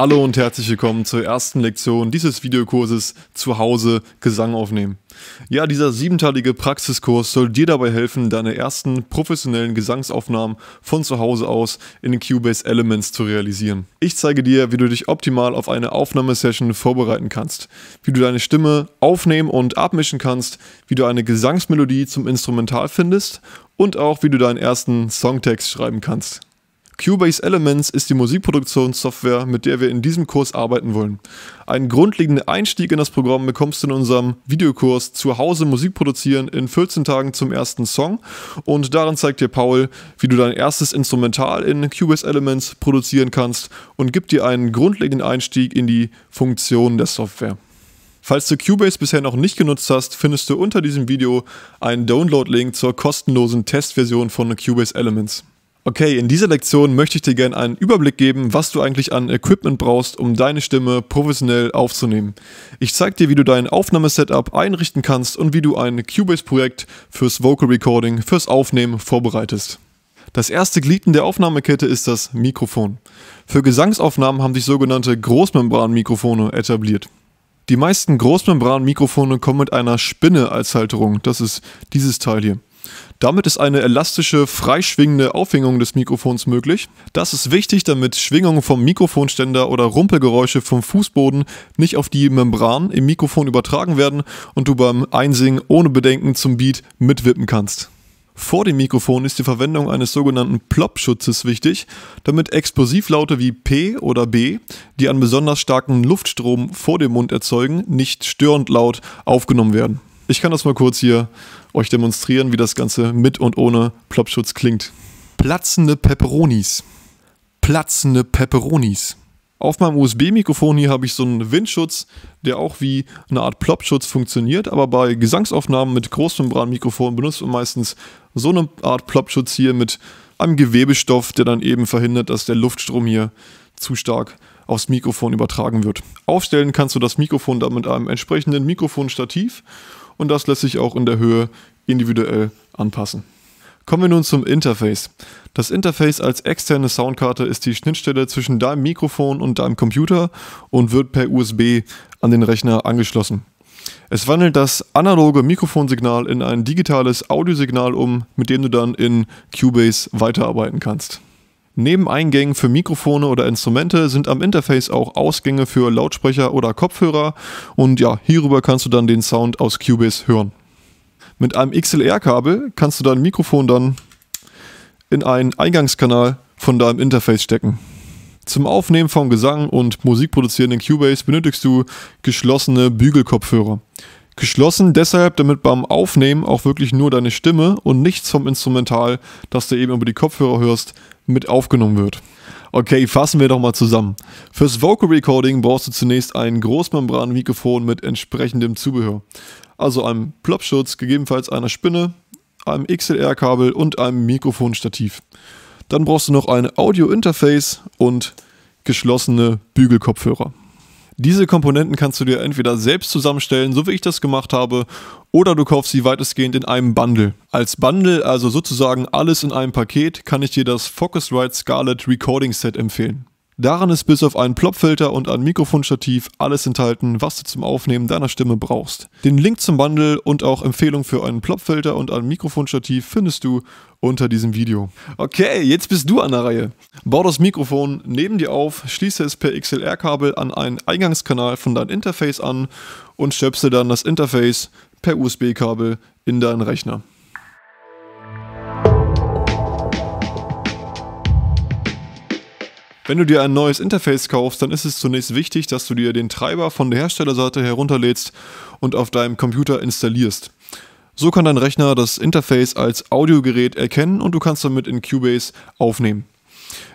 Hallo und herzlich willkommen zur ersten Lektion dieses Videokurses Zuhause Gesang aufnehmen. Ja, dieser siebenteilige Praxiskurs soll dir dabei helfen, deine ersten professionellen Gesangsaufnahmen von zu Hause aus in den Cubase Elements zu realisieren. Ich zeige dir, wie du dich optimal auf eine Aufnahmesession vorbereiten kannst, wie du deine Stimme aufnehmen und abmischen kannst, wie du eine Gesangsmelodie zum Instrumental findest und auch wie du deinen ersten Songtext schreiben kannst. Cubase Elements ist die Musikproduktionssoftware, mit der wir in diesem Kurs arbeiten wollen. Einen grundlegenden Einstieg in das Programm bekommst du in unserem Videokurs Zuhause Musik produzieren in 14 Tagen zum ersten Song und darin zeigt dir Paul, wie du dein erstes Instrumental in Cubase Elements produzieren kannst und gibt dir einen grundlegenden Einstieg in die Funktionen der Software. Falls du Cubase bisher noch nicht genutzt hast, findest du unter diesem Video einen Download-Link zur kostenlosen Testversion von Cubase Elements. Okay, in dieser Lektion möchte ich dir gerne einen Überblick geben, was du eigentlich an Equipment brauchst, um deine Stimme professionell aufzunehmen. Ich zeige dir, wie du dein Aufnahmesetup einrichten kannst und wie du ein Cubase-Projekt fürs Vocal Recording, fürs Aufnehmen vorbereitest. Das erste Glied in der Aufnahmekette ist das Mikrofon. Für Gesangsaufnahmen haben sich sogenannte Großmembranmikrofone etabliert. Die meisten Großmembranmikrofone kommen mit einer Spinne als Halterung, das ist dieses Teil hier. Damit ist eine elastische, freischwingende Aufhängung des Mikrofons möglich. Das ist wichtig, damit Schwingungen vom Mikrofonständer oder Rumpelgeräusche vom Fußboden nicht auf die Membran im Mikrofon übertragen werden und du beim Einsingen ohne Bedenken zum Beat mitwippen kannst. Vor dem Mikrofon ist die Verwendung eines sogenannten Plop-Schutzes wichtig, damit Explosivlaute wie P oder B, die einen besonders starken Luftstrom vor dem Mund erzeugen, nicht störend laut aufgenommen werden. Ich kann das mal kurz hier euch demonstrieren, wie das Ganze mit und ohne Ploppschutz klingt. Platzende Peperonis. Platzende Peperonis. Auf meinem USB-Mikrofon hier habe ich so einen Windschutz, der auch wie eine Art Ploppschutz funktioniert, aber bei Gesangsaufnahmen mit Großmembranmikrofonen benutzt man meistens so eine Art Ploppschutz hier mit einem Gewebestoff, der dann eben verhindert, dass der Luftstrom hier zu stark aufs Mikrofon übertragen wird. Aufstellen kannst du das Mikrofon dann mit einem entsprechenden Mikrofonstativ und das lässt sich auch in der Höhe individuell anpassen. Kommen wir nun zum Interface. Das Interface als externe Soundkarte ist die Schnittstelle zwischen deinem Mikrofon und deinem Computer und wird per USB an den Rechner angeschlossen. Es wandelt das analoge Mikrofonsignal in ein digitales Audiosignal um, mit dem du dann in Cubase weiterarbeiten kannst. Neben Eingängen für Mikrofone oder Instrumente sind am Interface auch Ausgänge für Lautsprecher oder Kopfhörer und ja, hierüber kannst du dann den Sound aus Cubase hören. Mit einem XLR-Kabel kannst du dein Mikrofon dann in einen Eingangskanal von deinem Interface stecken. Zum Aufnehmen von Gesang und Musikproduzieren in Cubase benötigst du geschlossene Bügelkopfhörer. Geschlossen deshalb, damit beim Aufnehmen auch wirklich nur deine Stimme und nichts vom Instrumental, das du eben über die Kopfhörer hörst, mit aufgenommen wird. Okay, fassen wir doch mal zusammen. Fürs Vocal Recording brauchst du zunächst ein Großmembran-Mikrofon mit entsprechendem Zubehör. Also einem Plopschutz, gegebenenfalls einer Spinne, einem XLR-Kabel und einem Mikrofonstativ. Dann brauchst du noch ein Audio-Interface und geschlossene Bügelkopfhörer. Diese Komponenten kannst du dir entweder selbst zusammenstellen, so wie ich das gemacht habe, oder du kaufst sie weitestgehend in einem Bundle. Als Bundle, also sozusagen alles in einem Paket, kann ich dir das Focusrite Scarlett Recording Set empfehlen. Darin ist bis auf einen Plopfilter und ein Mikrofonstativ alles enthalten, was du zum Aufnehmen deiner Stimme brauchst. Den Link zum Bundle und auch Empfehlung für einen Plopfilter und ein Mikrofonstativ findest du unter diesem Video. Okay, jetzt bist du an der Reihe. Bau das Mikrofon neben dir auf, schließe es per XLR-Kabel an einen Eingangskanal von deinem Interface an und stöpsel dann das Interface per USB-Kabel in deinen Rechner. Wenn du dir ein neues Interface kaufst, dann ist es zunächst wichtig, dass du dir den Treiber von der Herstellerseite herunterlädst und auf deinem Computer installierst. So kann dein Rechner das Interface als Audiogerät erkennen und du kannst damit in Cubase aufnehmen.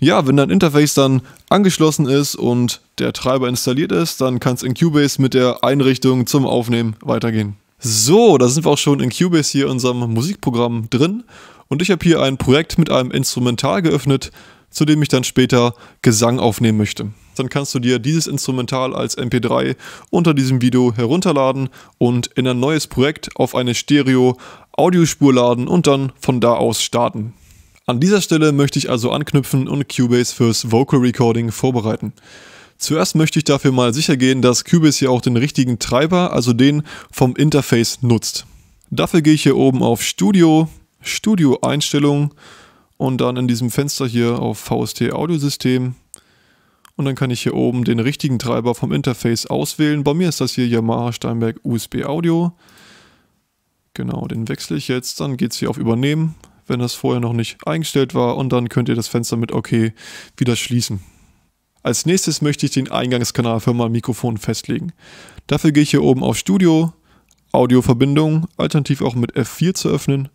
Ja, wenn dein Interface dann angeschlossen ist und der Treiber installiert ist, dann kann es in Cubase mit der Einrichtung zum Aufnehmen weitergehen. So, da sind wir auch schon in Cubase hier in unserem Musikprogramm drin und ich habe hier ein Projekt mit einem Instrumental geöffnet, zu dem ich dann später Gesang aufnehmen möchte. Dann kannst du dir dieses Instrumental als MP3 unter diesem Video herunterladen und in ein neues Projekt auf eine Stereo-Audiospur laden und dann von da aus starten. An dieser Stelle möchte ich also anknüpfen und Cubase fürs Vocal Recording vorbereiten. Zuerst möchte ich dafür mal sicher gehen, dass Cubase hier auch den richtigen Treiber, also den vom Interface nutzt. Dafür gehe ich hier oben auf Studio, Studio Einstellungen, und dann in diesem Fenster hier auf VST Audiosystem und dann kann ich hier oben den richtigen Treiber vom Interface auswählen. Bei mir ist das hier Yamaha Steinberg USB Audio. Genau, den wechsle ich jetzt, dann geht es hier auf Übernehmen, wenn das vorher noch nicht eingestellt war und dann könnt ihr das Fenster mit OK wieder schließen. Als nächstes möchte ich den Eingangskanal für mein Mikrofon festlegen. Dafür gehe ich hier oben auf Studio, Audioverbindung, alternativ auch mit F4 zu öffnen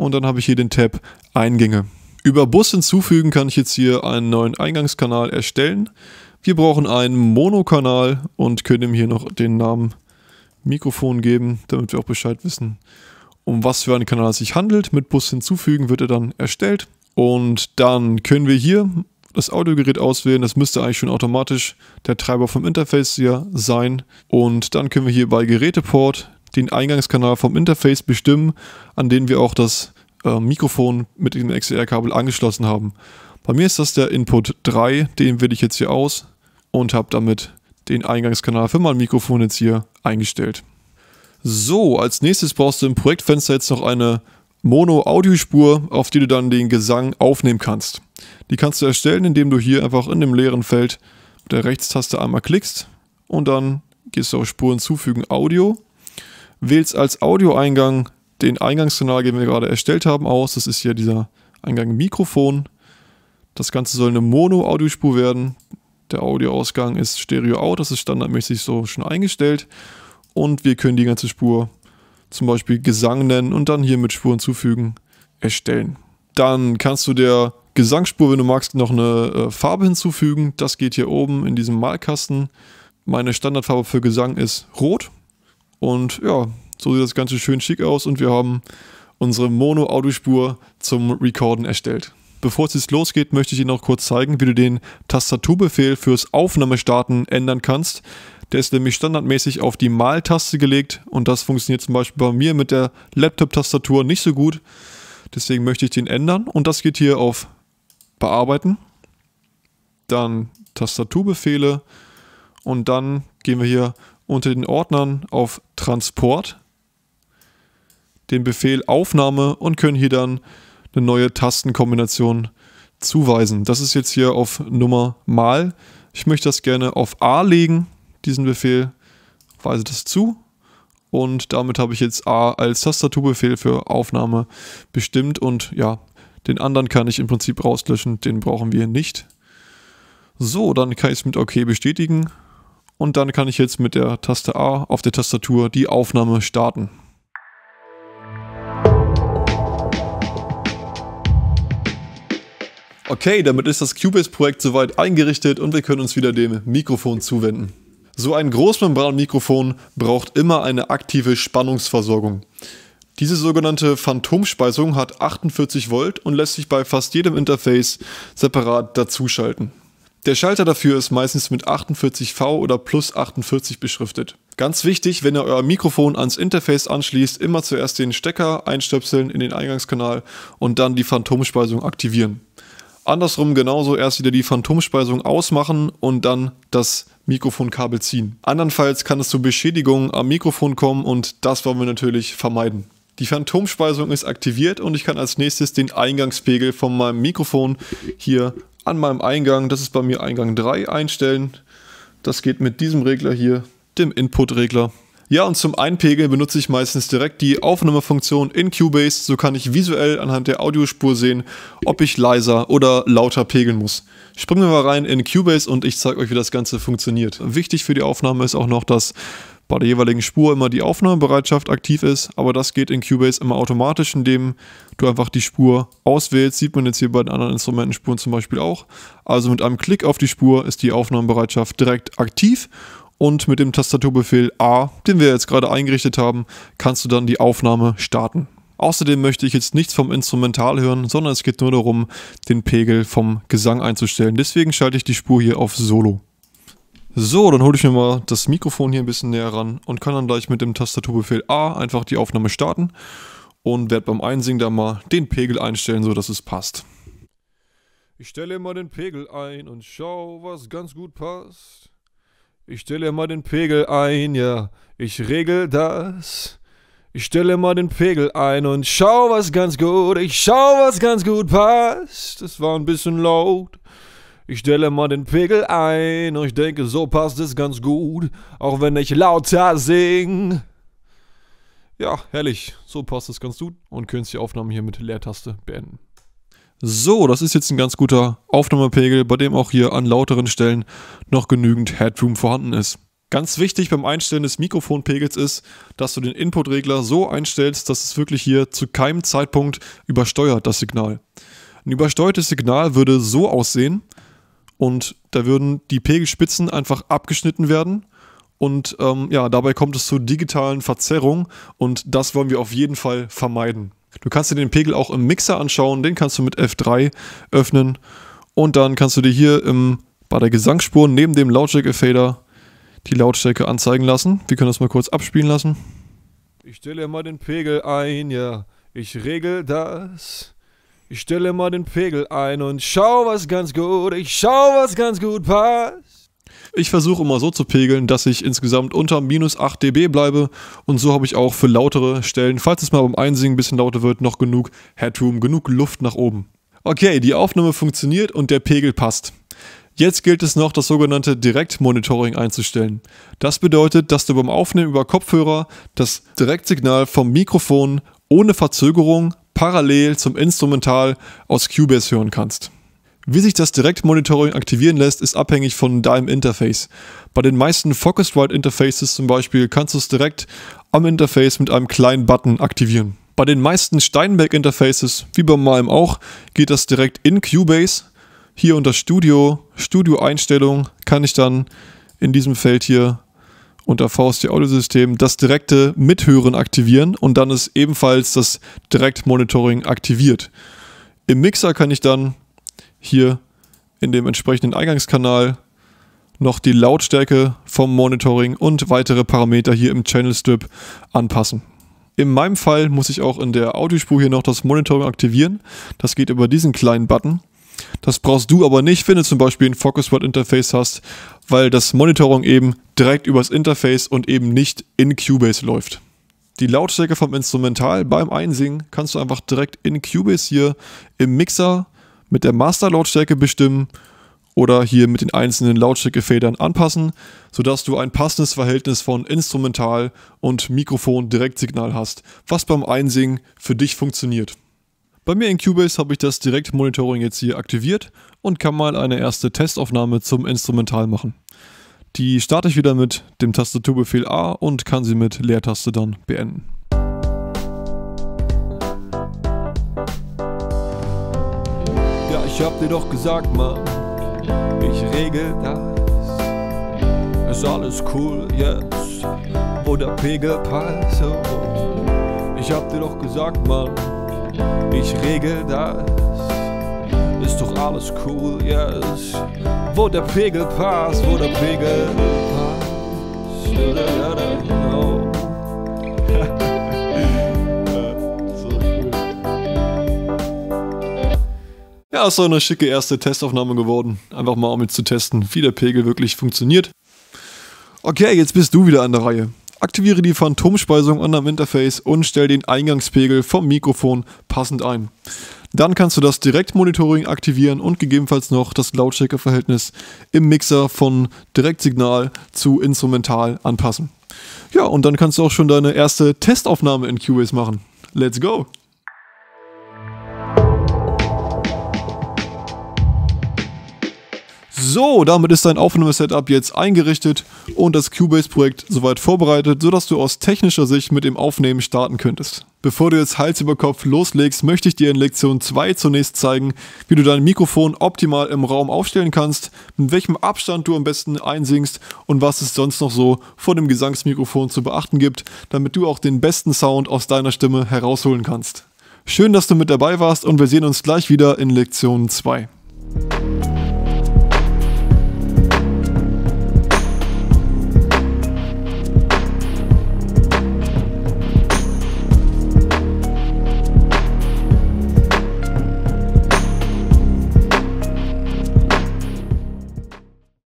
und dann habe ich hier den Tab Eingänge. Über Bus hinzufügen kann ich jetzt hier einen neuen Eingangskanal erstellen. Wir brauchen einen Monokanal und können ihm hier noch den Namen Mikrofon geben, damit wir auch Bescheid wissen, um was für einen Kanal es sich handelt. Mit Bus hinzufügen wird er dann erstellt. Und dann können wir hier das Audiogerät auswählen. Das müsste eigentlich schon automatisch der Treiber vom Interface hier sein. Und dann können wir hier bei Geräteport den Eingangskanal vom Interface bestimmen, an den wir auch das äh, Mikrofon mit dem XLR-Kabel angeschlossen haben. Bei mir ist das der Input 3, den wähle ich jetzt hier aus und habe damit den Eingangskanal für mein Mikrofon jetzt hier eingestellt. So, als nächstes brauchst du im Projektfenster jetzt noch eine Mono-Audiospur, auf die du dann den Gesang aufnehmen kannst. Die kannst du erstellen, indem du hier einfach in dem leeren Feld mit der Rechtstaste einmal klickst und dann gehst du auf Spur hinzufügen Audio Wählst als Audioeingang den Eingangskanal, den wir gerade erstellt haben, aus. Das ist hier dieser Eingang Mikrofon. Das Ganze soll eine Mono-Audiospur werden. Der Audioausgang ist Stereo-Out, das ist standardmäßig so schon eingestellt. Und wir können die ganze Spur zum Beispiel Gesang nennen und dann hier mit Spuren zufügen erstellen. Dann kannst du der Gesangsspur, wenn du magst, noch eine äh, Farbe hinzufügen. Das geht hier oben in diesem Malkasten. Meine Standardfarbe für Gesang ist Rot. Und ja, so sieht das Ganze schön schick aus und wir haben unsere Mono-Audiospur zum Recorden erstellt. Bevor es jetzt losgeht, möchte ich Ihnen noch kurz zeigen, wie du den Tastaturbefehl fürs Aufnahmestarten ändern kannst. Der ist nämlich standardmäßig auf die Mal-Taste gelegt und das funktioniert zum Beispiel bei mir mit der Laptop-Tastatur nicht so gut. Deswegen möchte ich den ändern und das geht hier auf Bearbeiten, dann Tastaturbefehle und dann gehen wir hier unter den Ordnern auf Transport den Befehl Aufnahme und können hier dann eine neue Tastenkombination zuweisen. Das ist jetzt hier auf Nummer mal. Ich möchte das gerne auf A legen, diesen Befehl, weise das zu und damit habe ich jetzt A als Tastaturbefehl für Aufnahme bestimmt und ja, den anderen kann ich im Prinzip rauslöschen, den brauchen wir nicht. So, dann kann ich es mit OK bestätigen und dann kann ich jetzt mit der Taste A auf der Tastatur die Aufnahme starten. Okay, damit ist das Cubase-Projekt soweit eingerichtet und wir können uns wieder dem Mikrofon zuwenden. So ein Großmembranmikrofon braucht immer eine aktive Spannungsversorgung. Diese sogenannte Phantomspeisung hat 48 Volt und lässt sich bei fast jedem Interface separat dazuschalten. Der Schalter dafür ist meistens mit 48V oder plus 48 beschriftet. Ganz wichtig, wenn ihr euer Mikrofon ans Interface anschließt, immer zuerst den Stecker einstöpseln in den Eingangskanal und dann die Phantomspeisung aktivieren. Andersrum genauso erst wieder die Phantomspeisung ausmachen und dann das Mikrofonkabel ziehen. Andernfalls kann es zu Beschädigungen am Mikrofon kommen und das wollen wir natürlich vermeiden. Die Phantomspeisung ist aktiviert und ich kann als nächstes den Eingangspegel von meinem Mikrofon hier an meinem Eingang, das ist bei mir Eingang 3, einstellen. Das geht mit diesem Regler hier, dem Input-Regler. Ja, und zum Einpegeln benutze ich meistens direkt die Aufnahmefunktion in Cubase. So kann ich visuell anhand der Audiospur sehen, ob ich leiser oder lauter pegeln muss. Springen wir mal rein in Cubase und ich zeige euch, wie das Ganze funktioniert. Wichtig für die Aufnahme ist auch noch, dass bei der jeweiligen Spur immer die Aufnahmebereitschaft aktiv ist, aber das geht in Cubase immer automatisch, indem du einfach die Spur auswählst. Sieht man jetzt hier bei den anderen Instrumentenspuren zum Beispiel auch. Also mit einem Klick auf die Spur ist die Aufnahmebereitschaft direkt aktiv und mit dem Tastaturbefehl A, den wir jetzt gerade eingerichtet haben, kannst du dann die Aufnahme starten. Außerdem möchte ich jetzt nichts vom Instrumental hören, sondern es geht nur darum, den Pegel vom Gesang einzustellen. Deswegen schalte ich die Spur hier auf Solo. So, dann hole ich mir mal das Mikrofon hier ein bisschen näher ran und kann dann gleich mit dem Tastaturbefehl A einfach die Aufnahme starten und werde beim Einsingen da mal den Pegel einstellen, sodass es passt. Ich stelle mal den Pegel ein und schau, was ganz gut passt. Ich stelle mal den Pegel ein, ja, ich regel das. Ich stelle mal den Pegel ein und schau, was ganz gut, ich schau, was ganz gut passt. Das war ein bisschen laut. Ich stelle mal den Pegel ein und ich denke, so passt es ganz gut, auch wenn ich lauter sing. Ja, herrlich. So passt es ganz gut und könntest die Aufnahme hier mit Leertaste beenden. So, das ist jetzt ein ganz guter Aufnahmepegel, bei dem auch hier an lauteren Stellen noch genügend Headroom vorhanden ist. Ganz wichtig beim Einstellen des Mikrofonpegels ist, dass du den Inputregler so einstellst, dass es wirklich hier zu keinem Zeitpunkt übersteuert das Signal. Ein übersteuertes Signal würde so aussehen, und da würden die Pegelspitzen einfach abgeschnitten werden. Und ähm, ja, dabei kommt es zu digitalen Verzerrungen und das wollen wir auf jeden Fall vermeiden. Du kannst dir den Pegel auch im Mixer anschauen, den kannst du mit F3 öffnen und dann kannst du dir hier im, bei der Gesangsspur neben dem Lautstärke Fader die Lautstärke anzeigen lassen. Wir können das mal kurz abspielen lassen. Ich stelle mal den Pegel ein, ja, ich regel das. Ich stelle mal den Pegel ein und schau, was ganz gut, ich schau, was ganz gut passt. Ich versuche immer so zu pegeln, dass ich insgesamt unter minus 8 dB bleibe und so habe ich auch für lautere Stellen, falls es mal beim Einsingen ein bisschen lauter wird, noch genug Headroom, genug Luft nach oben. Okay, die Aufnahme funktioniert und der Pegel passt. Jetzt gilt es noch, das sogenannte Direktmonitoring einzustellen. Das bedeutet, dass du beim Aufnehmen über Kopfhörer das Direktsignal vom Mikrofon ohne Verzögerung parallel zum Instrumental aus Cubase hören kannst. Wie sich das Direktmonitoring aktivieren lässt, ist abhängig von deinem Interface. Bei den meisten Focusrite Interfaces zum Beispiel kannst du es direkt am Interface mit einem kleinen Button aktivieren. Bei den meisten Steinberg Interfaces, wie bei meinem auch, geht das direkt in Cubase. Hier unter Studio, Studio Einstellung kann ich dann in diesem Feld hier unter VST Audio System das direkte Mithören aktivieren und dann ist ebenfalls das Direktmonitoring aktiviert. Im Mixer kann ich dann hier in dem entsprechenden Eingangskanal noch die Lautstärke vom Monitoring und weitere Parameter hier im Channel Strip anpassen. In meinem Fall muss ich auch in der Audiospur hier noch das Monitoring aktivieren. Das geht über diesen kleinen Button. Das brauchst du aber nicht, wenn du zum Beispiel ein Focus Word Interface hast, weil das Monitoring eben direkt übers Interface und eben nicht in Cubase läuft. Die Lautstärke vom Instrumental beim Einsingen kannst du einfach direkt in Cubase hier im Mixer mit der Master-Lautstärke bestimmen oder hier mit den einzelnen Lautstärkefedern anpassen, sodass du ein passendes Verhältnis von Instrumental und Mikrofon-Direktsignal hast, was beim Einsingen für dich funktioniert. Bei mir in Cubase habe ich das Direktmonitoring jetzt hier aktiviert und kann mal eine erste Testaufnahme zum Instrumental machen. Die starte ich wieder mit dem Tastaturbefehl A und kann sie mit Leertaste dann beenden. Ja, ich hab dir doch gesagt, Mann, ich regel das. Ist alles cool jetzt, wo der Pegel passt. Ich hab dir doch gesagt, Mann ich regel das. Ist doch alles cool, yes. Wo der Pegel passt, wo der Pegel passt. Ja, ist so eine schicke erste Testaufnahme geworden. Einfach mal, um jetzt zu testen, wie der Pegel wirklich funktioniert. Okay, jetzt bist du wieder an der Reihe. Aktiviere die Phantomspeisung an deinem Interface und stell den Eingangspegel vom Mikrofon passend ein. Dann kannst du das Direktmonitoring aktivieren und gegebenenfalls noch das Lautstärkeverhältnis im Mixer von Direktsignal zu Instrumental anpassen. Ja, und dann kannst du auch schon deine erste Testaufnahme in Cubase machen. Let's go! So, damit ist dein Aufnahmesetup jetzt eingerichtet und das Cubase-Projekt soweit vorbereitet, sodass du aus technischer Sicht mit dem Aufnehmen starten könntest. Bevor du jetzt Hals über Kopf loslegst, möchte ich dir in Lektion 2 zunächst zeigen, wie du dein Mikrofon optimal im Raum aufstellen kannst, mit welchem Abstand du am besten einsingst und was es sonst noch so vor dem Gesangsmikrofon zu beachten gibt, damit du auch den besten Sound aus deiner Stimme herausholen kannst. Schön, dass du mit dabei warst und wir sehen uns gleich wieder in Lektion 2.